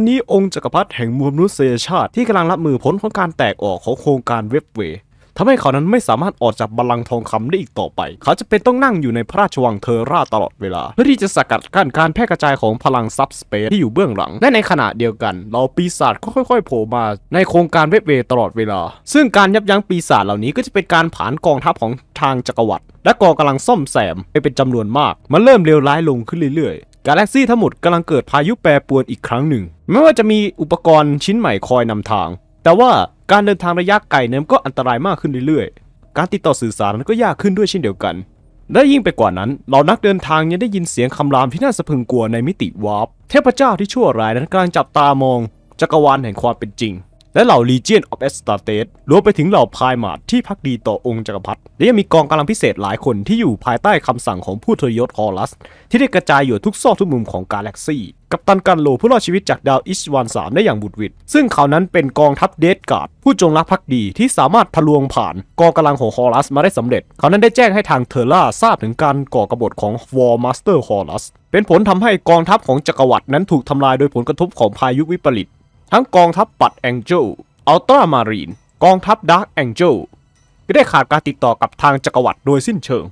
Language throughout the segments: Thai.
นนี้องค์จักรพรรดิแห่งมวลมนุษยชาติที่กำลังรับมือผลของการแตกออกของโครงการเว็บเวทำให้เขานั้นไม่สามารถออกจากบัลลังก์ทองคำได้อีกต่อไป เขาจะเป็นต้องนั่งอยู่ในพระราชวังเทอร่าตลอดเวลาเพื่อที่จะสกัดกั้นการแพร่กระจายของพลังซับสเปซที่อยู่เบื้องหลังและในขณะเดียวกัน เราปีศาจก็ค่อยๆโผล่มาในโครงการเวทเวตลอดเวลา ซึ่งการยับยั้งปีศาจเหล่านี้ก็จะเป็นการผ่านกองทัพของทางจักรวรรดิและกองกำลังซ่อมแซมไปเป็นจำนวนมากมันเริ่มเลวร้ายลงขึ้นเรื่อยกาแล็กซี่ทั้งหมดกำลังเกิดพายุแปรปรวนอีกครั้งหนึ่งไม่ว่าจะมีอุปกรณ์ชิ้นใหม่คอยนำทาง แต่ว่าการเดินทางระยะไกลนั้นก็อันตรายมากขึ้นเรื่อยๆ การติดต่อสื่อสารก็ยากขึ้นด้วยเช่นเดียวกัน และยิ่งไปกว่านั้นเหล่านักเดินทางยังได้ยินเสียงคำรามที่น่าสะพึงกลัวในมิติวาร์ปเทพเจ้าที่ชั่วร้ายนั้นกำลังจับตามองจักรวาลแห่งความเป็นจริงและเหล่า Legion of a s t a r t e s รวมไปถึงเหล่าพายมาดที่พักดีต่อองค์จักรพรรดิและยังมีกองกำลังพิเศษหลายคนที่อยู่ภายใต้คำสั่งของผู้ทรยศคอรัส ที่ได้กระจายอยู่ทุกซอกทุกมุมของกาแล็กซีกับตันกันโลผู้รอดชีวิตจากดาวอิชวานสามได้อย่างบุดวิดซึ่งเขานั้นเป็นกองทัพเดธการ์ดผู้จงรักภักดีที่สามารถทะลวงผ่านกองกำลังของฮอรัสมาได้สำเร็จเขานั้นได้แจ้งให้ทางเทอร่าทราบถึงการก่อกบฏของวอร์มาสเตอร์ฮอรัสเป็นผลทำให้กองทัพของจักรวรรดินั้นถูกทำลายโดยผลกระทบของพายุวิปริตทั้งกองทัพปัดแองเจิล อัลตรามารีน กองทัพดาร์กแองเจิลก็ได้ขาดการติดต่อกับทางจักรวรรดิโดยสิ้นเชิง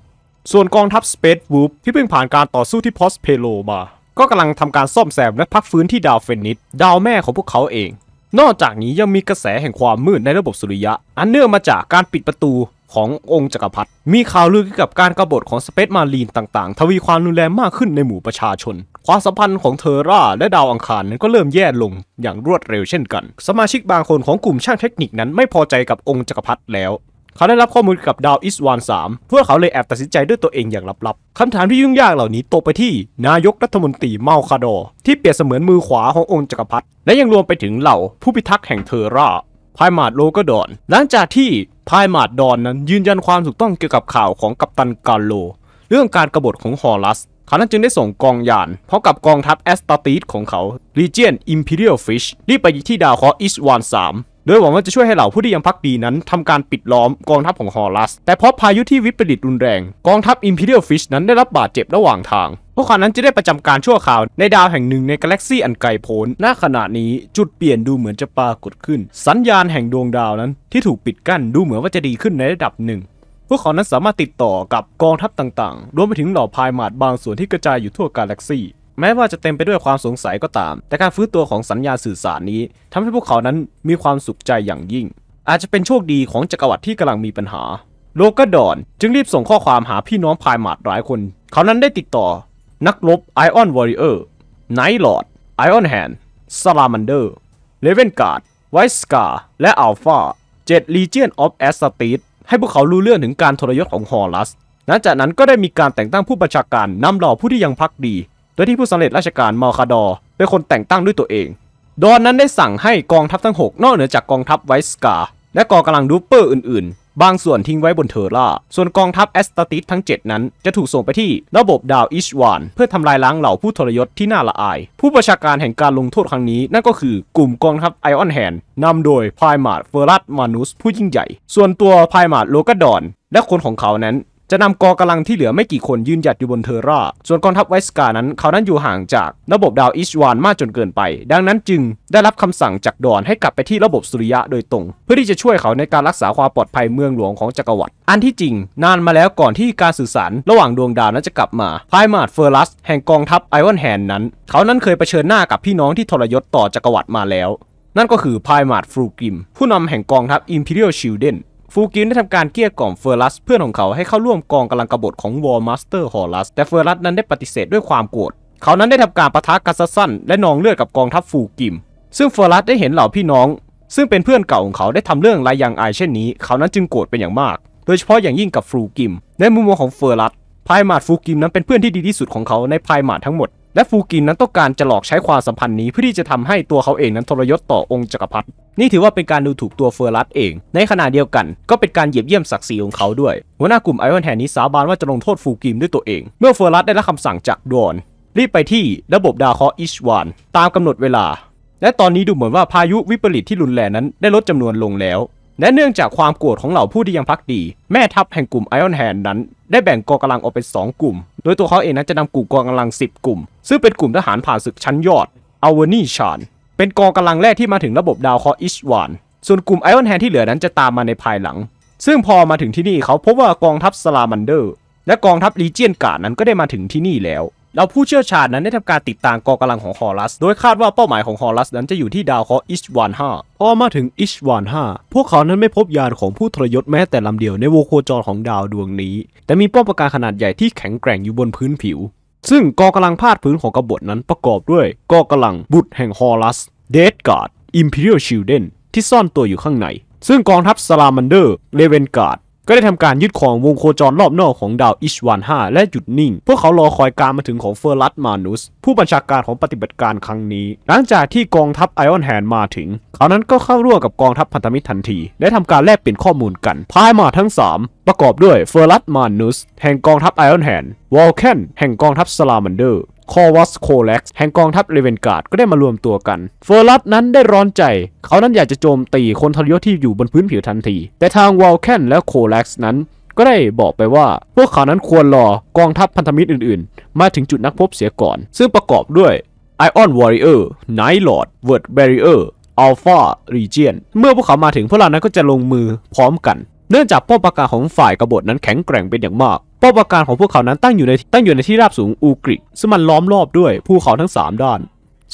ส่วนกองทัพสเปซวูฟที่เพิ่งผ่านการต่อสู้ที่พอสเพโลมา ก็กำลังทำการซ่อมแซมและพักฟื้นที่ดาวเฟนิตดาวแม่ของพวกเขาเอง นอกจากนี้ยังมีกระแสแห่งความมืดในระบบสุริยะอันเนื่องมาจากการปิดประตูขององค์จกักรพรรดิมีข่าวลือเกี่ยวกับการกรบฏของสเปซมารีนต่างๆ ทวีความรุนแรงมากขึ้นในหมู่ประชาชน ความสัมพันธ์ของเทอร่าและดาวอังคารนั้นก็เริ่มแย่ลงอย่างรวดเร็วเช่นกัน สมาชิกบางคนของกลุ่มช่างเทคนิคนั้นไม่พอใจกับองค์จกักรพรรดิแล้ว เขาได้รับข้อมูลกับดาวอิสวาน3พื่อเขาเลยแอบตัดสินใจด้วยตัวเองอย่างลับๆคำถามที่ยุ่งยากเหล่านี้ตกไปที่ นายกรัฐมนตรีเมาคาโดที่เปรียบเสมือนมือขวาขององค์จักรพรรดิและยังรวมไปถึงเหล่าผู้พิทักษ์แห่งเทอร่าพายมาดโลกดอน หลังจากที่พายมาดดอนนั้นยืนยันความถูกต้องเกี่ยวกับข่าวของกัปตันกาโล เรื่องการกรบฏของฮอรัสเขานั้นจึงได้ส่งกองยานพร้อมกับกองทัพแอสตาตีสของเขา Legion Imperial Fish รีบไปที่ดาวเคราะห์อิสวาน 3โดยหวังว่าจะช่วยให้เหล่าผู้ที่ยังพักดีนั้น ทำการปิดล้อมกองทัพของฮอรัส แต่เพราะพายุที่วิปริตรุนแรง กองทัพอิมพีเรียลฟิชนั้นได้รับบาดเจ็บระหว่างทาง พวกเขานั้นจะได้ประจำการชั่วคราวในดาวแห่งหนึ่งในกาแล็กซี่อันไกลโพ้น ณ ขณะนี้จุดเปลี่ยนดูเหมือนจะปรากฏขึ้น สัญญาณแห่งดวงดาวนั้นที่ถูกปิดกั้นดูเหมือนว่าจะดีขึ้นในระดับหนึ่ง พวกเขานั้นสามารถติดต่อกับกองทัพต่างๆ รวมไปถึงเหล่าพายมาดบางส่วนที่กระจายอยู่ทั่วกาแล็กซี่แม้ว่าจะเต็มไปด้วยความสงสัยก็ตาม แต่การฟื้นตัวของสัญญาสื่อสารนี้ ทำให้พวกเขานั้นมีความสุขใจอย่างยิ่ง อาจจะเป็นโชคดีของจักรวรรดิที่กำลังมีปัญหา โลกดอนจึงรีบส่งข้อความหาพี่น้องพายหมาดหลายคน เขานั้นได้ติดต่อ นักรบไอออนวอริเออร์ไนท์ลอร์ดไอออนแฮนด์ซาลามันเดอร์เลเวนการ์ดไวส์กาและอัลฟาเจ็ดลีเจียนออฟแอสติสให้พวกเขารู้เรื่องถึงการทรยศของฮอรัสหลังจากนั้นก็ได้มีการแต่งตั้งผู้บัญชาการนำเหล่าผู้ที่ยังพักดีโดยที่ผู้สำเร็จราชการมอคาดอ เป็นคนแต่งตั้งด้วยตัวเอง ดอนนั้นได้สั่งให้กองทัพทั้ง 6 นอกเหนือจากกองทัพไวสกาและกองกำลังดูเปอร์อื่นๆ บางส่วนทิ้งไว้บนเทอร่า ส่วนกองทัพแอสตาติสทั้ง 7 นั้นจะถูกส่งไปที่ ระบบดาวอิชวาน เพื่อทำลายล้างเหล่าผู้ทรยศที่น่าละอาย ผู้ประชาการแห่งการลงโทษครั้งนี้นั่นก็คือกลุ่มกองทัพไอออนแฮนนำโดยไพารมาดเฟอรัสมานุสผู้ยิ่งใหญ่ ส่วนตัวไพารมาดโลกาดอนและคนของเขานั้นจะนำกองกาลังที่เหลือไม่กี่คนยืนหยัดอยู่บนเทอร่าส่วนกองทัพไวสกานั้นเขานั้นอยู่ห่างจากระบบดาวอิชวานมากจนเกินไป ดังนั้นจึงได้รับคำสั่งจากดอนให้กลับไปที่ระบบสุริยะโดยตรง เพื่อที่จะช่วยเขาในการรักษาความปลอดภัยเมืองหลวงของจักรวรรดิ อันที่จริง นานมาแล้วก่อนที่การสื่อสารระหว่างดวงดาวนั้นจะกลับมาพายมาดเฟอร์ลัสแห่งกองทัพไอวอนแฮนนั้น เขานั้นเคยเผชิญหน้ากับพี่น้องที่ทรยศต่อจักรวรรดิมาแล้ว นั่นก็คือพายมาดฟรูกิมผู้นำแห่งกองทัพอิมพีเรียลชิลเดนฟูกินได้ทำการเกลี้ยกล่อมเฟอร์ลัสเพื่อนของเขาให้เข้าร่วมกองกำลังกบฏของวอร์มาสเตอร์ฮอรัสแต่เฟอร์ลัสนั้นได้ปฏิเสธด้วยความโกรธเขานั้นได้ทำการประทะกัสซันและนองเลือดกับกองทัพฟูกิม ซึ่งเฟอร์ลัสได้เห็นเหล่าพี่น้องซึ่งเป็นเพื่อนเก่าของเขาได้ทำเรื่องไรยางอายเช่นนี้ เขานั้นจึงโกรธเป็นอย่างมาก โดยเฉพาะอย่างยิ่งกับฟูกิม ในมุมมองของเฟอร์ลัสพามาดฟูกิมนั้นเป็นเพื่อนที่ดีที่สุดของเขาในไพามาดทั้งหมดและฟูกินนั้นต้องการจะหลอกใช้ความสัมพันธ์นี้เพื่อที่จะทำให้ตัวเขาเองนั้นทรยศต่อองค์จักรพรรดินี่ถือว่าเป็นการดูถูกตัวเฟอร์รัตเอง ในขณะเดียวกันก็เป็นการเหยียบเยี่ยมศักดิ์ศรีของเขาด้วยหัวหน้ากลุ่มไอรอนแฮนนี้สาบานว่าจะลงโทษฟูกิมด้วยตัวเอง เมื่อเฟอร์รัตได้รับคำสั่งจากดอนรีบไปที่ระบบดาวเคราะห์อิชวานตามกำหนดเวลา และตอนนี้ดูเหมือนว่าพายุวิปริตที่รุนแรงนั้นได้ลดจำนวนลงแล้วและเนื่องจากความโกรธของเหล่าผู้ที่ยังพักดี แม่ทัพแห่งกลุ่มไอออนแฮนนั้นได้แบ่งกองกำลังออกเป็น 2 กลุ่ม โดยตัวเขาเองนั้นจะนำกลุ่มกองกำลัง 10 กลุ่ม ซึ่งเป็นกลุ่มทหารผ่านศึกชั้นยอดอเวนีชานเป็นกองกำลังแรกที่มาถึงระบบดาวคออิชวานส่วนกลุ่มไอออนแฮนที่เหลือนั้นจะตามมาในภายหลังซึ่งพอมาถึงที่นี่เขาพบว่ากองทัพสลามันเดอร์และกองทัพลีเจียนกาดนั้นก็ได้มาถึงที่นี่แล้วแล้วผู้เชี่ยวชาญนั้นได้ทำการติดตามกองกำลังของฮอรัส โดยคาดว่าเป้าหมายของฮอรัส นั้นจะอยู่ที่ดาวเคราะห์อิชวานห้าพอมาถึงอิชวานห้าพวกเขานั้นไม่พบยานของผู้ทรยศแม้แต่ลำเดียวในวงโคจรของดาวดวงนี้ แต่มีป้อมปราการขนาดใหญ่ที่แข็งแกร่งอยู่บนพื้นผิว ซึ่งกองกำลังพาดพื้นของกบฏนั้นประกอบด้วยกองกำลังบุตรแห่งฮอรัสเดดการ์ดอิมพีเรียลชิลเดนที่ซ่อนตัวอยู่ข้างใน ซึ่งกองทัพสลามันเดอร์เลเวนการ์ดก็ได้ทำการยึดของวงโคจรรอบนอกของดาวอิชวานห้าและหยุดนิ่งพวกเขารอคอยการมาถึงของเฟอร์ลัตมานุสผู้บัญชาการของปฏิบัติการครั้งนี้ หลังจากที่กองทัพไอออนแฮนมาถึง เขานั้นก็เข้าร่วมกับกองทัพพันธมิตรทันทีและทำการแลกเปลี่ยนข้อมูลกัน พายมาทั้ง 3 ประกอบด้วยเฟอร์ลัตมานุสแห่งกองทัพไอออนแฮนวอลเคนแห่งกองทัพสลามันเดอร์คอวัสโคเล็กแห่งกองทัพเรเวนการ์ดก็ได้มารวมตัวกันเฟอร์ลัสนั้นได้ร้อนใจ เขานั้นอยากจะโจมตีคนทรยศที่อยู่บนพื้นผิวทันที แต่ทางวอลแคนและโคเล็กนั้นก็ได้บอกไปว่าพวกเขานั้นควรรอกองทัพพันธมิตรอื่นๆ มาถึงจุดนักพบเสียก่อน ซึ่งประกอบด้วยไอออ n w a r r i ออร์ g h t l o r ด w o r ริ a r r ร e r a เออร์อัลฟาเมื่อพวกเขามาถึงพวกเรานั้นก็จะลงมือพร้อมกัน เนื่องจากป้อมปราการของฝ่ายกบฏนั้นแข็งแกร่งเป็นอย่างมากป้อมปราการของพวกเขานั้นตั้งอยู่ในตั้งอยู่ในที่ราบสูงอูกริกซึ่งมันล้อมรอบด้วยภูเขาทั้ง 3 ด้าน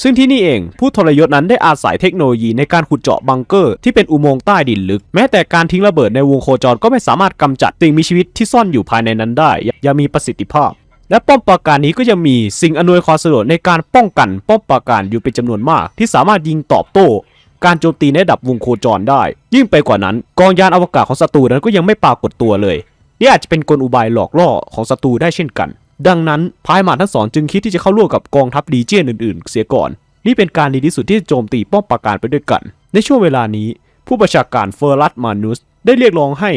ซึ่งที่นี่เอง ผู้ทรยศนั้นได้อาศัยเทคโนโลยีในการขุดเจาะบังเกอร์ ที่เป็นอุโมงค์ใต้ดินลึกแม้แต่การทิ้งระเบิดในวงโคจรก็ไม่สามารถกำจัดสิ่งมีชีวิตที่ซ่อนอยู่ภายในนั้นได้อย่างมีประสิทธิภาพ และป้อมปราการนี้ก็จะมีสิ่งอำนวยความสะดวกในการป้องกันป้อมปราการอยู่เป็นจำนวนมาก ที่สามารถยิงตอบโต้ การโจมตีในดับวงโคจรได้ ยิ่งไปกว่านั้น กองยานอวกาศของศัตรูนั้นก็ยังไม่ปรากฏตัวเลยนี่อาจจะเป็นกลอุบายหลอกล่อของศัตรูได้เช่นกัน ดังนั้นพายมาทั้งสองจึงคิดที่จะเข้าร่วมกับกองทัพดีเจียนอื่นๆเสียก่อน นี่เป็นการดีที่สุดที่จะโจมตีป้อมปราการไปด้วยกัน ในช่วงเวลานี้ ผู้ประชาการเฟอร์รัตมานุสได้เรียกร้องให้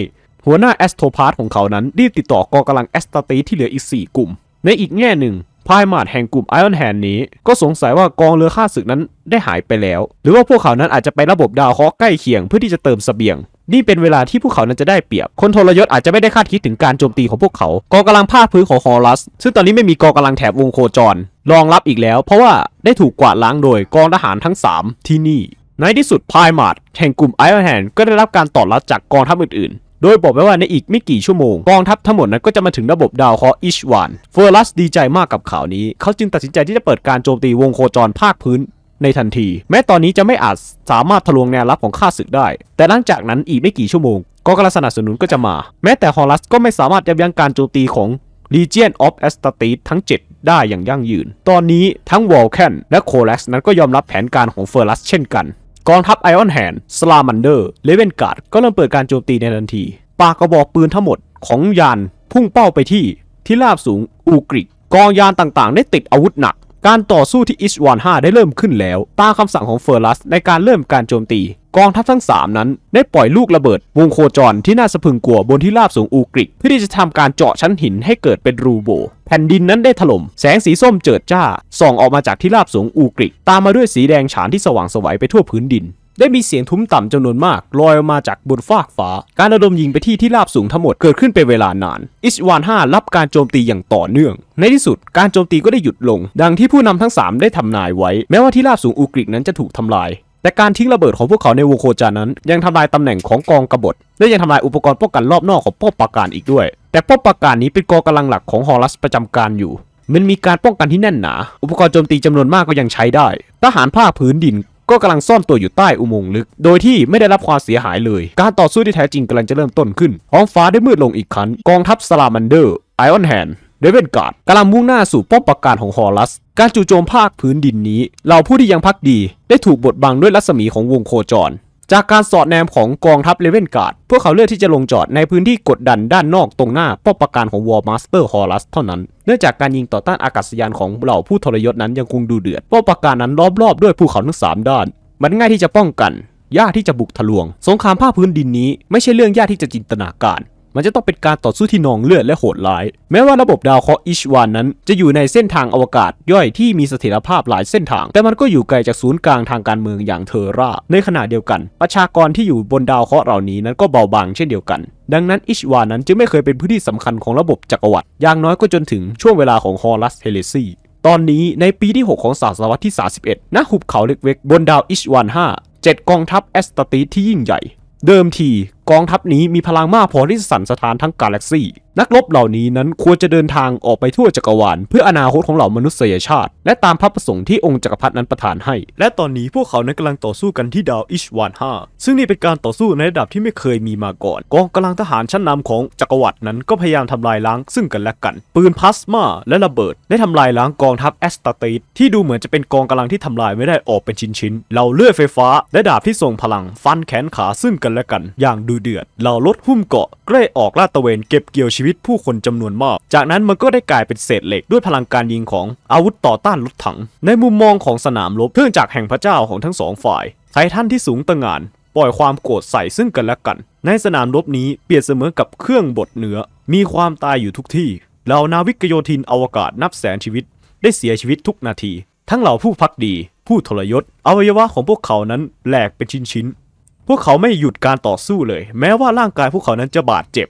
หัวหน้าแอสโทพาร์ตของเขานั้นรีบติดต่อกองกำลังแอสตาตีที่เหลืออีก 4 กลุ่ม ในอีกแง่หนึ่งพายมาดแห่งกลุ่มไอออนแฮนนี้ก็สงสัยว่ากองเรือข้าศึกนั้นได้หายไปแล้วหรือว่าพวกเขานั้นอาจจะไประบบดาวเคราะห์ใกล้เคียงเพื่อที่จะเติมสเสบียงนี่เป็นเวลาที่พวกเขานั้นจะได้เปรียบ คนทรยศอาจจะไม่ได้คาดคิดถึงการโจมตีของพวกเขา กองกำลังภาคพื้นของฮอรัส ซึ่งตอนนี้ไม่มีกองกำลังแถบวงโคจร รองรับอีกแล้วเพราะว่าได้ถูกกวาดล้างโดยกองทหารทั้ง 3 ที่นี่ ในที่สุดพายมาร์ดแห่งกลุ่มไอรอนแฮนก็ได้รับการตอบรับจากกองทัพอื่น ๆ โดยบอกไว้ว่าในอีกไม่กี่ชั่วโมงกองทัพทั้งหมดนั้นก็จะมาถึงระบบดาวเคราะห์อิชวานเฟอร์ลัสดีใจมากกับข่าวนี้เขาจึงตัดสินใจที่จะเปิดการโจมตีวงโคจรภาคพื้นในทันที แม้ตอนนี้จะไม่อาจสามารถทะลวงแนวรับของข้าศึกได้ แต่หลังจากนั้นอีกไม่กี่ชั่วโมงกองกำลังสนับสนุนก็จะมา แม้แต่ฮอลัสก็ไม่สามารถยับยั้งการโจมตีของ Legion of a s t a t e ทั้ง 7 ได้อย่างยั่งยืน ตอนนี้ทั้งวอลแคนและโคลัสนั้นก็ยอมรับแผนการของเฟอร์ลัสเช่นกัน กองทัพไอออนแฮนสลามันเดอร์เลเวนการ์ดก็เริ่มเปิดการโจมตีในทันที ปากกระบอกปืนทั้งหมดของยานพุ่งเป้าไปที่ที่ราบสูงอูกริก กองยานต่างๆ ได้ติดอาวุธหนักการต่อสู้ที่อิชวาน5ได้เริ่มขึ้นแล้ว ตามคำสั่งของเฟอร์ลัสในการเริ่มการโจมตี กองทัพทั้ง 3 นั้นได้ปล่อยลูกระเบิด วงโคจรที่น่าสะพึงกลัวบนที่ราบสูงอูกริกเพื่อที่จะทำการเจาะชั้นหินให้เกิดเป็นรูโบ แผ่นดินนั้นได้ถล่ม แสงสีส้มเจิดจ้าส่องออกมาจากที่ราบสูงอูกริกตามมาด้วยสีแดงฉานที่สว่างสวัยไปทั่วพื้นดินได้มีเสียงทุ้มต่ำจำนวนมากลอยออกมาจากบนฟากฟ้า การระดมยิงไปที่ที่ราบสูงทั้งหมดเกิดขึ้นเป็นเวลานานอิชวานห้ารับการโจมตีอย่างต่อเนื่อง ในที่สุดการโจมตีก็ได้หยุดลง ดังที่ผู้นำทั้ง 3 ได้ทำนายไว้ แม้ว่าที่ราบสูงอูกริกนั้นจะถูกทำลาย แต่การทิ้งระเบิดของพวกเขาในวงโคจรนั้นยังทำลายตำแหน่งของกองกบฏและยังทำลายอุปกรณ์ป้องกันรอบนอกของป้อมปราการอีกด้วย แต่ป้อมปราการนี้เป็นกองกำลังหลักของฮอรัสประจำการอยู่ มันมีการป้องกันที่แน่นหนา อุปกรณ์โจมตีจำนวนมากก็ยังใช้ได้ ทหารภาคพื้นดินก็กำลังซ่อนตัวอยู่ใต้อุโมงค์ลึก โดยที่ไม่ได้รับความเสียหายเลย การต่อสู้ที่แท้จริงกำลังจะเริ่มต้นขึ้นท้องฟ้าได้มืดลงอีกครั้ง กองทัพสลามันเดอร์ไอออนแฮนเดวินการ์ดกำลังมุ่งหน้าสู่ป้อมปราการของฮอรัส การจู่โจมภาคพื้นดินนี้ เราผู้ที่ยังพักดีได้ถูกบดบังด้วยรัศมีของวงโคจรจากการสอดแนม ของกองทัพเลเวนการ์ดพวกเขาเลือกที่จะลงจอดในพื้นที่กดดันด้านนอกตรงหน้าป้อมปราการของวอร์มาสเตอร์ฮอลัสเท่านั้นเนื่องจากการยิงต่อต้านอากาศยานของเหล่าผู้ทรยศนั้นยังคงดูเดือดป้อมปราการนั้นล้อมรอบด้วยภูเขาทั้ง3 ด้าน มันง่ายที่จะป้องกันยากที่จะบุกทะลวง สงครามภาคพื้นดินนี้ไม่ใช่เรื่องยากที่จะจินตนาการมันจะต้องเป็นการต่อสู้ที่นองเลือดและโหดร้าย แม้ว่าระบบดาวเคราะห์อิชวานนั้นจะอยู่ในเส้นทางอวกาศย่อยที่มีเสถียรภาพหลายเส้นทาง แต่มันก็อยู่ไกลจากศูนย์กลางทางการเมืองอย่างเทอร่า ในขณะเดียวกัน ประชากรที่อยู่บนดาวเคราะห์เหล่านี้นั้นก็เบาบางเช่นเดียวกันดังนั้นอิชวานนั้นจึงไม่เคยเป็นพื้นที่สำคัญของระบบจักรวรรดิอย่างน้อยก็จนถึงช่วงเวลาของฮอรัสเฮเลซีตอนนี้ในปีที่ 6 ของศตวรรษที่31ณหุบเขาเล็กๆบนดาวอิชวาน5 7 กองทัพแอสตาติที่ยิ่งใหญ่ เดิมทีกองทัพนี้มีพลังมากพอที่จะสั่นสะท้านทั้งกาแล็กซี่ นักรบเหล่านี้นั้นควรจะเดินทางออกไปทั่วจักรวาลเพื่ออนาคตของเหล่ามนุษยชาติ และตามพระประสงค์ที่องค์จักรพรรดินั้นประทานให้ และตอนนี้พวกเขานั้นกำลังต่อสู้กันที่ดาวอิชวาน้าซึ่งนี่เป็นการต่อสู้ในระดับที่ไม่เคยมีมาก่อน กองกำลังทหารชั้นนำของจักรวรรดินั้นก็พยายามทำลายล้างซึ่งกันและกัน ปืนพลาสมา และระเบิด ได้ทำลายล้างกองทัพแอสตาติดที่ดูเหมือนจะเป็นกองกำลังที่ทำลายไม่ได้ออกเป็นชิ้นๆเราเลื่อยไฟฟ้า และดาบที่ส่งพลังฟันแขนขาซึ่งกันและกัน อย่างดุเดือดเหล่ารถหุ้มเกาะเกล้ออกลาดตะเวนเก็บเกี่ยวชีวิตผู้คนจำนวนมาก จากนั้นมันก็ได้กลายเป็นเศษเหล็กด้วยพลังการยิงของอาวุธต่อต้านรถถัง ในมุมมองของสนามรบเครื่องจักรแห่งพระเจ้าของทั้งสองฝ่ายไททันที่สูงตระหง่าน ปล่อยความโกรธใส่ซึ่งกันและกัน ในสนามรบนี้เปรียบเสมือนกับเครื่องบดเนื้อ มีความตายอยู่ทุกที่เหล่านาวิกโยธินอวกาศนับแสนชีวิต ได้เสียชีวิตทุกนาที ทั้งเหล่าผู้พักดี ผู้ทรยศอวัยวะของพวกเขานั้นแหลกเป็นชิ้นๆพวกเขาไม่หยุดการต่อสู้เลย แม้ว่าร่างกายพวกเขานั้นจะบาดเจ็บ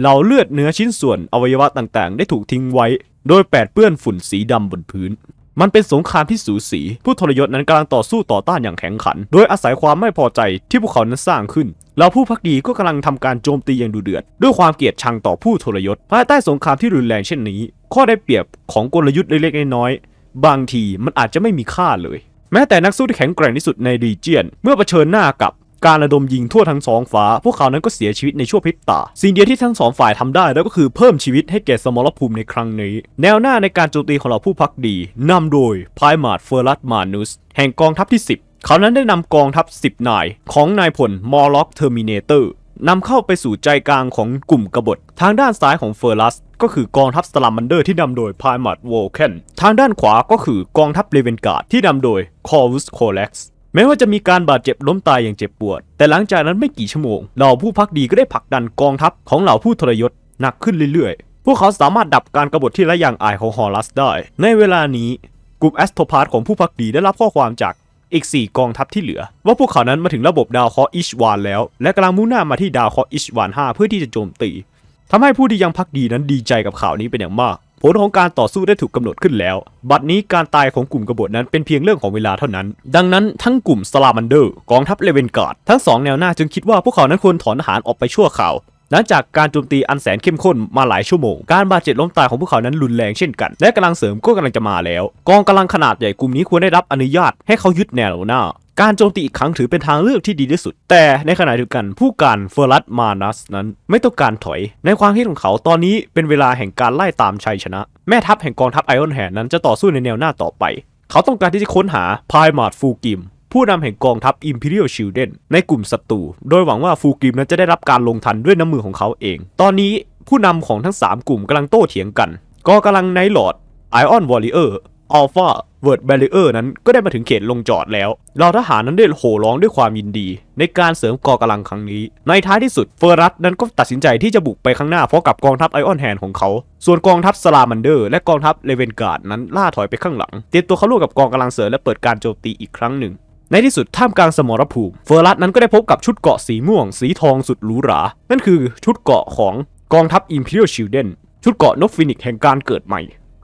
เหล่าเลือดเนื้อชิ้นส่วนอวัยวะต่างๆ ได้ถูกทิ้งไว้โดยแปดเปื้อนฝุ่นสีดำบนพื้น มันเป็นสงครามที่สูสี ผู้ทรยศนั้นกำลังต่อสู้ต่อต้านอย่างแข็งขัน โดยอาศัยความไม่พอใจที่พวกเขานั้นสร้างขึ้น เราผู้พักดีก็กำลังทำการโจมตีอย่างดุเดือด ด้วยความเกลียดชังต่อผู้ทรยศภายใต้สงครามที่รุนแรงเช่นนี้ข้อได้เปรียบของกลยุทธ์เล็กๆน้อยๆบางทีมันอาจจะไม่มีค่าเลย แม้แต่นักสู้ที่แข็งแกร่งที่สุดในดีเจียน เมื่อเผชิญหน้ากับการระดมยิงทั่วทั้งสองฝาพวกเขานั้นก็เสียชีวิตในช่วงพริบตาสิ่งเดียวที่ทั้งสองฝ่ายทำได้แล้วก็คือเพิ่มชีวิตให้แก่สมรภูมิในครั้งนี้ แนวหน้าในการโจมตีของเราผู้พักดีนำโดยพายมาดเฟอร์ลัสมานุสแห่งกองทัพที่ 10เขานั้นได้นำกองทัพ10นาย ของนายพลมอร์ล็อกเทอร์มิเนเตอร์นำเข้าไปสู่ใจกลางของกลุ่มกบฏ ทางด้านซ้ายของเฟอร์ลัสก็คือกองทัพสลามมันเดอร์ที่นำโดยพายมัดโวเคนทางด้านขวาก็คือกองทัพเลเวนการ์ดที่นำโดยคอร์วุสโคเล็กซ์แม้ว่าจะมีการบาดเจ็บล้มตายอย่างเจ็บปวด แต่หลังจากนั้นไม่กี่ชั่วโมงเหล่าผู้พักดีก็ได้ผลักดันกองทัพของเหล่าผู้ทรยศหนักขึ้นเรื่อยๆ พวกเขาสามารถดับการกรบฏที่ไร้ยางอายของฮอรัสได้ ในเวลานี้ กลุ่มแอสโทพาร์ของผู้พักดีได้รับข้อความจากอีก 4 กองทัพที่เหลือ ว่าพวกเขานั้นมาถึงระบบดาวเคราะห์อิชวานแล้ว และกำลังมุ่งหน้ามาที่ดาวเคราะห์อิชวาน5เพื่อที่จะโจมตี ทำให้ผู้ที่ยังพักดีนั้นดีใจกับข่าวนี้เป็นอย่างมากผลของการต่อสู้ได้ถูกกำหนดขึ้นแล้ว บัดนี้การตายของกลุ่มกบฏนั้นเป็นเพียงเรื่องของเวลาเท่านั้น ดังนั้นทั้งกลุ่มสลามันเดอร์กองทัพเลเวนการ์ดทั้งสองแนวหน้าจึงคิดว่าพวกเขานั้นควรถอนทหารออกไปชั่วคราวหลังจากการโจมตีอันแสนเข้มข้นมาหลายชั่วโมงการบาดเจ็บล้มตายของพวกเขานั้นรุนแรงเช่นกัน และกำลังเสริมก็กำลังจะมาแล้ว กองกำลังขนาดใหญ่กลุ่มนี้ควรได้รับอนุญาตให้เขายึดแนวหน้าการโจมตีอีกครั้งถือเป็นทางเลือกที่ดีที่สุด แต่ในขณะเดียวกันผู้การเฟอร์ลัตมานัสนั้นไม่ต้องการถอย ในความคิดของเขาตอนนี้เป็นเวลาแห่งการไล่ตามชัยชนะ แม่ทัพแห่งกองทัพไอออนแฮนนั้นจะต่อสู้ในแนวหน้าต่อไป เขาต้องการที่จะค้นหาพายมาดฟูกิมผู้นำแห่งกองทัพอิมพีเรียลชิลเดนในกลุ่มศัตรู โดยหวังว่าฟูกิมนั้นจะได้รับการลงทันด้วยน้ำมือของเขาเอง ตอนนี้ผู้นำของทั้ง3กลุ่มกำลังโต้เถียงกันก็กำลังไนหลอดไอออนวอริเออร์อัลฟาเวิร์ดแบลเลอร์นั้นก็ได้มาถึงเขตลงจอดแล้วเราทหารนั้นได้โห่ร้องด้วยความยินดี ในการเสริมกองกำลังครั้งนี้ ในท้ายที่สุดเฟอร์รัตนั้นก็ตัดสินใจที่จะบุกไปข้างหน้าพร้อมกับกองทัพไอออนแฮนของเขา ส่วนกองทัพสลามันเดอร์และกองทัพเลเวนการ์ดนั้นล่าถอยไปข้างหลัง เตรียมตัวเข้าร่วมกับกองกำลังเสริมและเปิดการโจมตีอีกครั้งหนึ่ง ในที่สุดท่ามกลางสมรภูมิเฟอร์รัตนั้นก็ได้พบกับชุดเกาะสีม่วงสีทองสุดหรูหรา นั่นคือชุดเกาะของกองทัพอิมพีเรียลชิลเดนชุดเกาะนกฟินิกแห่งการเกิดใหม่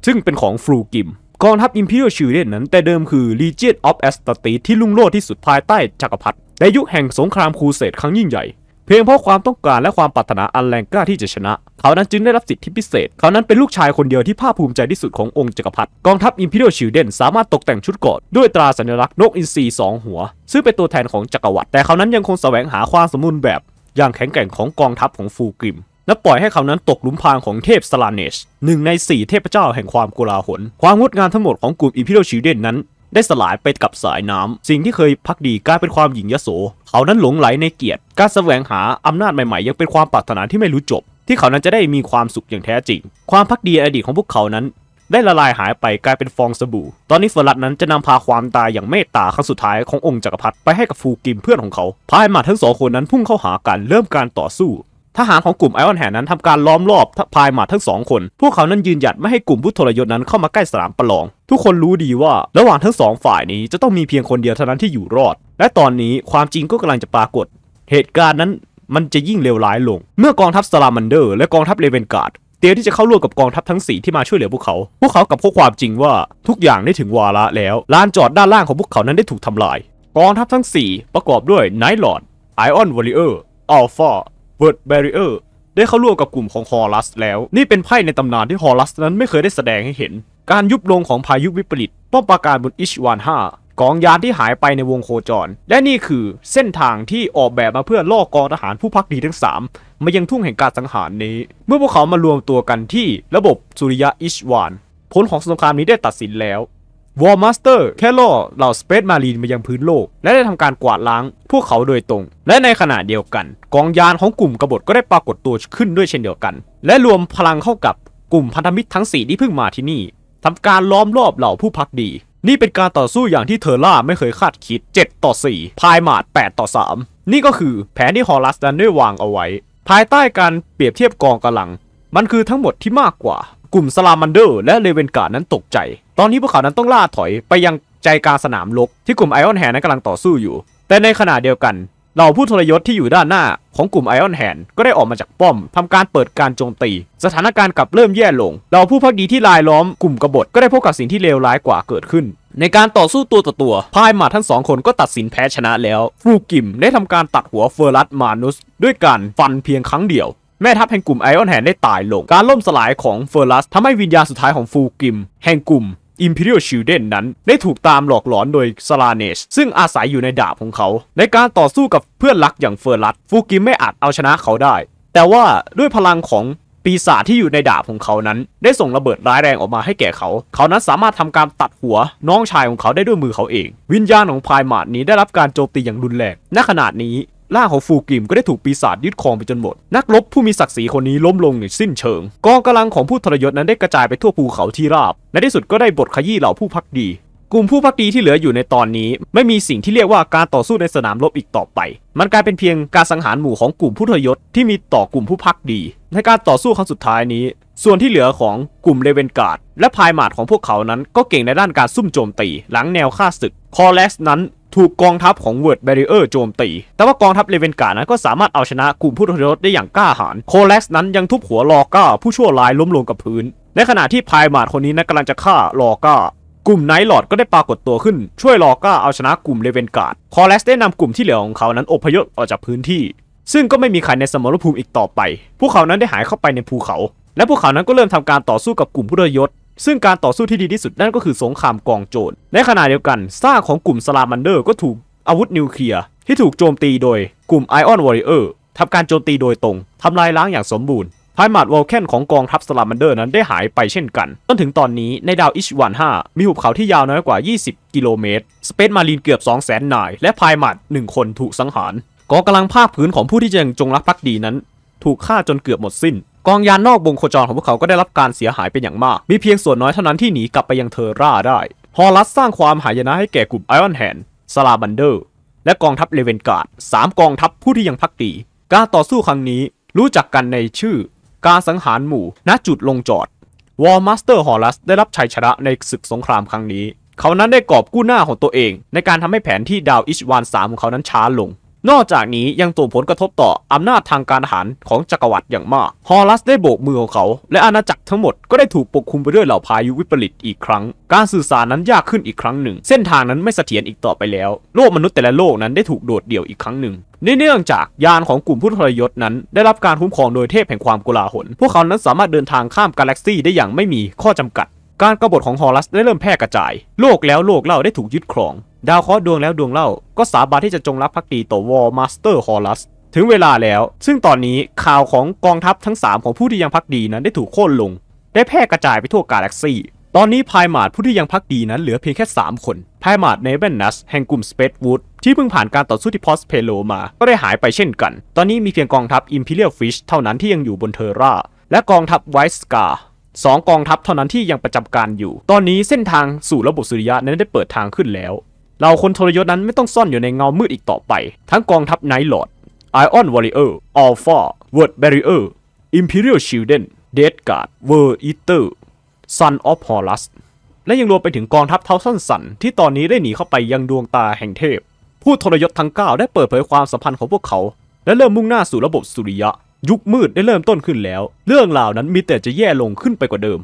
ซึ่งเป็นของฟลูกิมกองทัพอิมพีเรียลชิลเดนนั้นแต่เดิมคือ Legion of a s t a t e ที่ลุ่งโลดที่สุดภายใต้จักรพรรดิในยุคแห่งสงครามครูเสดครั้งยิ่งใหญ่ เพียงเพราะความต้องการและความปรารถนาอันแรงกล้าที่จะชนะ เขานั้นจึงได้รับสิทธิพิเศษ เขานั้นเป็นลูกชายคนเดียวที่ภาคภูมิใจที่สุดขององค์จักรพรรดิกองทัพอิมพีเรียลชิลเดนสามารถตกแต่งชุดเกราะด้วยตราสัญลักษณ์นกอินทรีสองหัว ซึ่งเป็นตัวแทนของจักรวรรดิแต่เขานั้นยังคงแสวงหาความสมบูรณ์แบบ อย่างแข็งแกร่งของกองทัพของฟูกริมและปล่อยให้เขานั้นตกหลุมพรางของเทพสลาเนชหนึ่งในสี่เทพเจ้าแห่งความกุลาหล ความงดงามทั้งหมดของกลุ่มอิพิโรชิเดนนั้น ได้สลายไปกับสายน้ำ สิ่งที่เคยพักดีกลายเป็นความหยิ่งยโส เขานั้นหลงไหลในเกียรติการแสวงหาอำนาจใหม่ๆ ยังเป็นความปรารถนาที่ไม่รู้จบ ที่เขานั้นจะได้มีความสุขอย่างแท้จริง ความพักดีอดีตของพวกเขานั้น ได้ละลายหายไปกลายเป็นฟองสบู่ ตอนนี้เฟอร์รัตนั้นจะนำพาความตายอย่างเมตตาครั้งสุดท้ายขององค์จักรพรรดิไปให้กับฟูกิมเพื่อนของเขาพายมาทั้งสองคนนั้นพุ่งเข้าหากันเริ่มการต่อสู้ทหารของกลุ่มไอออนแห่นั้นทำการล้อมรอบพายมาทั้งสองคน พวกเขานั้นยืนหยัดไม่ให้กลุ่มผู้ทรยศนั้นเข้ามาใกล้สนามประลอง ทุกคนรู้ดีว่า ระหว่างทั้งสองฝ่ายนี้จะต้องมีเพียงคนเดียวเท่านั้นที่อยู่รอด และตอนนี้ความจริงก็กำลังจะปรากฏ เหตุการณ์นั้นมันจะยิ่งเลวร้ายลง เมื่อกองทัพสลามันเดอร์และกองทัพเลเวนการ์ดเตรียมที่จะเข้าร่วมกับกองทัพทั้งสีที่มาช่วยเหลือพวกเขา พวกเขากับข้อความจริงว่าทุกอย่างได้ถึงวาระแล้วลานจอดด้านล่างของพวกเขานั้นได้ถูกทำลาย กองทัพทั้ง 4 ประกอบด้วยไนท์ลอร์ดไอออนวอริเออร์อัลฟา w o r d Barrier ได้เข้าร่วมกับกลุ่มของฮอรัส แล้วนี่เป็นไพ่ในตำนานที่ฮอรัสนั้นไม่เคยได้แสดงให้เห็น การยุบลงของพายุวิปริตป้อมปราการบนอิชวานห้ากองยานที่หายไปในวงโคจร และนี่คือเส้นทางที่ออกแบบมาเพื่อล่อกองทหารผู้พักดีทั้ง 3 มายังทุ่งแห่งการสังหารนี้ เมื่อพวกเขามารวมตัวกันที่ระบบสุริยะอิชวานผลของสงครามนี้ได้ตัดสินแล้ววอร์มาสเตอร์แค่ล่อเหล่าสเปซมารีนมายังพื้นโลก และได้ทำการกวาดล้างพวกเขาโดยตรง และในขณะเดียวกัน กองยานของกลุ่มกบฏก็ได้ปรากฏตัวขึ้นด้วยเช่นเดียวกัน และรวมพลังเข้ากับกลุ่มพันธมิตรทั้ง 4 ที่เพิ่งมาที่นี่ ทำการล้อมรอบเหล่าผู้พักดี นี่เป็นการต่อสู้อย่างที่เทอร่าไม่เคยคาดคิด7ต่อ4พายมาด8ต่อ3 นี่ก็คือแผนที่ฮอลัสดันได้วางเอาไว้ ภายใต้การเปรียบเทียบกองกำลัง มันคือทั้งหมดที่มากกว่ากลุ่มสลามันเดอร์และเลเวนการ์ดนั้นตกใจ ตอนนี้พวกเขานั้นต้องล่าถอยไปยังใจกลางสนามลกที่กลุ่มไอออนแฮนนั้นกำลังต่อสู้อยู่ แต่ในขณะเดียวกันเหล่าผู้ทรยศที่อยู่ด้านหน้าของกลุ่มไอออนแฮนก็ได้ออกมาจากป้อมทำการเปิดการโจมตี สถานการณ์กลับเริ่มแย่ลงเหล่าผู้พักดีที่ลายล้อมกลุ่มกบฏก็ได้พบกับสิ่งที่เลวร้ายกว่าเกิดขึ้น ในการต่อสู้ตัวต่อตัวพายมาทั้งสองคนก็ตัดสินแพ้ชนะแล้ว ฟูกิมได้ทำการตัดหัวเฟอร์รัสมานุสด้วยการฟันเพียงครั้งเดียวแม่ทัพแห่งกลุ่มไอออนแฮนได้ตายลง การล่มสลายของเฟอร์ลัสทำให้วิญญาณสุดท้ายของฟูกิม แห่งกลุ่ม Imperial ย h i l d r e นนั้น ได้ถูกตามหลอกหลอนโดยาลาเนชซึ่งอาศัยอยู่ในดาบของเขา ในการต่อสู้กับเพื่อนรักอย่างเฟอร์ลัส ฟูกิมไม่อาจเอาชนะเขาได้ แต่ว่าด้วยพลังของปีศาจที่อยู่ในดาบของเขานั้น ได้ส่งระเบิดร้ายแรงออกมาให้แก่เขา เขานั้นสามารถทำการตัดหัวน้องชายของเขาได้ด้วยมือเขาเอง วิญญาณของพายมาดนี้ได้รับการโจมตีอย่างรุนแรงณขณะนี้ร่างของฟูกิมก็ได้ถูกปีศาจยึดครองไปจนหมดนักรบผู้มีศักดิ์ศรีคนนี้ล้มลงอย่างสิ้นเชิง กองกำลังของผู้ทรยศนั้นได้กระจายไปทั่วภูเขาที่ราบในที่สุดก็ได้บทขยี้เหล่าผู้พักดี กลุ่มผู้พักดีที่เหลืออยู่ในตอนนี้ ไม่มีสิ่งที่เรียกว่าการต่อสู้ในสนามรบอีกต่อไป มันกลายเป็นเพียงการสังหารหมู่ของกลุ่มผู้ทรยศที่มีต่อกลุ่มผู้พักดี ในการต่อสู้ครั้งสุดท้ายนี้ ส่วนที่เหลือของกลุ่มเลเวนการ์ดและพายหมาดของพวกเขานั้นก็เก่งในด้านการซุ่มโจมตีหลังแนวฆ่าศึก คอเลสนั้นถูกกองทัพของเวิร์ดแบริเออร์โจมตี แต่ว่ากองทัพเลเวนการ์นั้นก็สามารถเอาชนะกลุ่มผู้ทรยศได้อย่างกล้าหาญ โคเล็กซ์นั้นยังทุบหัวลอก้าผู้ชั่วร้ายล้มลงกับพื้น ในขณะที่พายมาดคนนี้นนกำลังจะฆ่าลอก้า กลุ่มไนท์ลอร์ดก็ได้ปรากฏตัวขึ้นช่วยลอก้าเอาชนะกลุ่มเลเวนการ์ดคอเล็ก์ได้นำกลุ่มที่เหลือของเขานั้นอพยพออกจากพื้นที่ ซึ่งก็ไม่มีใครในสมรภูมิอีกต่อไป พวกเขานั้นได้หายเข้าไปในภูเขา และพวกเขานั้นก็เริ่มทำการต่อสู้กับกลุ่มผู้ทรยศซึ่งการต่อสู้ที่ดีที่สุดนั่นก็คือสงครามกองโจรในขณะเดียวกันซากของกลุ่มสลามันเดอร์ก็ถูกอาวุธนิวเคลียร์ ที่ถูกโจมตีโดยกลุ่มไอออนวอริเออร์ทำการโจมตีโดยตรงทำลายล้างอย่างสมบูรณ์พายมาดวอลเคนของกองทัพสลามันเดอร์นั้นได้หายไปเช่นกันจนถึงตอนนี้ในดาวอิชวัน5มีหุบเขาที่ยาวน้อยกว่า 20 กิโลเมตรสเปซมารีนเกือบ 2 0 0 0 0นาย และพายมาดหนึ่งคนถูกสังหารกองกำลังภาคพื้นของผู้ที่ยังจงรักภักดีนั้น ถูกฆ่าจนเกือบหมดสิ้นกองยานนอกวงโคจรของพวกเขาก็ได้รับการเสียหายเป็นอย่างมาก มีเพียงส่วนน้อยเท่านั้นที่หนีกลับไปยังเทอร่าได้ ฮอลัสสร้างความหายนะให้แก่กลุ่มไอออนแฮนสลาบันเดอร์และกองทัพเลเวนการ์ดสามกองทัพผู้ที่ยังพักดีการต่อสู้ครั้งนี้รู้จักกันในชื่อ การสังหารหมู่ณจุดลงจอดวอลมาสเตอร์ฮอลัสได้รับชัยชนะในศึกสงครามครั้งนี้ เขานั้นได้กอบกู้หน้าของตัวเองในการทำให้แผนที่ดาวอิชวานสามของเขานั้นช้าลงนอกจากนี้ยังส่งผลกระทบต่ออำนาจทางการทหารของจักรวรรดิอย่างมาก ฮอรัสได้โบกมือของเขา และอาณาจักรทั้งหมดก็ได้ถูกปกคลุมไปด้วยเหล่าพายุวิปริตอีกครั้ง การสื่อสารนั้นยากขึ้นอีกครั้งหนึ่ง เส้นทางนั้นไม่เสถียรอีกต่อไปแล้วโลกมนุษย์แต่ละโลกนั้นได้ถูกโดดเดี่ยวอีกครั้งหนึ่งเนื่องจากยานของกลุ่มผู้ทรยศนั้นได้รับการคุ้มครองโดยเทพแห่งความกุลาหลพวกเขานั้นสามารถเดินทางข้ามกาแล็กซีได้อย่างไม่มีข้อจำกัดการกรบฏของฮอรัสได้เริ่มแพร่กระจาย โลกแล้วโลกเล่าได้ถูกยึดครอง ดาวเคราะห์ดวงแล้วดวงเล่าก็สาบานที่จะจงรักภักดีต่อวอลมาสเตอร์ฮอรัส ถึงเวลาแล้ว ซึ่งตอนนี้ข่าวของกองทัพทั้ง 3 ของผู้ที่ยังพักดีนั้นได้ถูกโค่นลงได้แพร่กระจายไปทั่วกาแล็กซี ตอนนี้พายมาดผู้ที่ยังพักดีนั้นเหลือเพียงแค่3คนพายมาดเนเวนนัสแห่งกลุ่มสเปดวูดที่เพิ่งผ่านการต่อสู้ที่พอสเพโลมา ก็ได้หายไปเช่นกัน ตอนนี้มีเพียงกองทัพอิมพีเรียลฟิชเท่านั้นที่ยังอยู่บนเทอร่าและกองทัพไวส์กา2กองทัพเท่านั้นที่ยังประจำการอยู่ ตอนนี้เส้นทางสู่ระบบสุริยะนั้นได้เปิดทางขึ้นแล้ว เราคนทรยศนั้นไม่ต้องซ่อนอยู่ในเงามืดอีกต่อไป ทั้งกองทัพไนท์ลอร์ดไอออนวอริเออร์อัลฟาเวิร์ดแบริเออร์อิมพีเรียลชิลเดนเดดการ์ดเวอร์อีเตอร์ซันออฟฮอลัสและยังรวมไปถึงกองทัพเท้าสั้นสันที่ตอนนี้ได้หนีเข้าไปยังดวงตาแห่งเทพ ผู้ทรยศทั้ง9 ได้เปิดเผยความสัมพันธ์ของพวกเขาและเริ่มมุ่งหน้าสู่ระบบสุริยะยุคมืดได้เริ่มต้นขึ้นแล้ว เรื่องราวนั้นมีแต่จะแย่ลงขึ้นไปกว่าเดิม